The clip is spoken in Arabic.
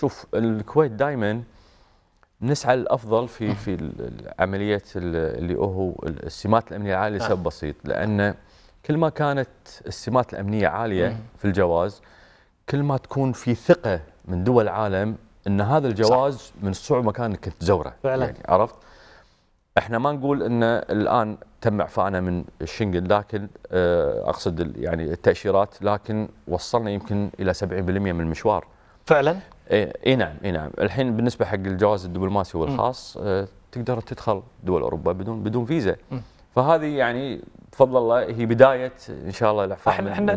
شوف الكويت دائما نسعى للافضل في في عمليه اللي هو السمات الامنيه العاليه آه. لسبب بسيط لان كل ما كانت السمات الامنيه عاليه في الجواز كل ما تكون في ثقه من دول العالم ان هذا الجواز صح. من الصعب مكان انك تزوره فعلا يعني عرفت؟ احنا ما نقول ان الان تم اعفائنا من الشنجن لكن آه، اقصد يعني التاشيرات لكن وصلنا يمكن الى 70% من المشوار. فعلا اي إيه نعم اي نعم الحين بالنسبه حق الجواز الدبلوماسي والخاص آه، تقدر تدخل دول اوروبا بدون بدون فيزا فهذه يعني بفضل الله هي بدايه ان شاء الله الاحفاد